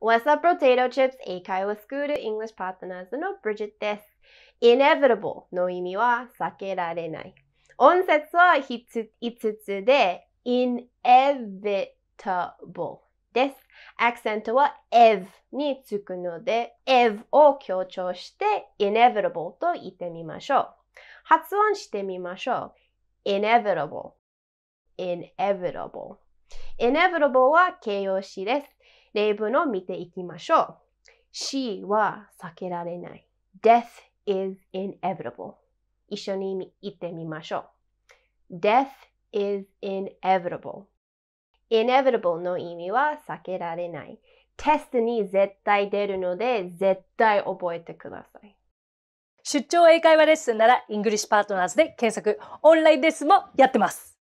What's up, potato chips? 英会話スクール English Partners の Bridget です。Inevitable の意味は避けられない。音節は5つ ,5 つで inevitable です。アクセントは ev につくので ev を強調して inevitable と言ってみましょう。発音してみましょう。inevitable inevitable inevitable は形容詞です。例文を見ていきましょう。死は避けられない。Death is inevitable. 一緒に言ってみましょう。Death is inevitable. inevitable の意味は避けられない。テストに絶対出るので、絶対覚えてください。出張英会話レッスンなら、イングリッシュパートナーズで検索、オンラインレッスンもやってます。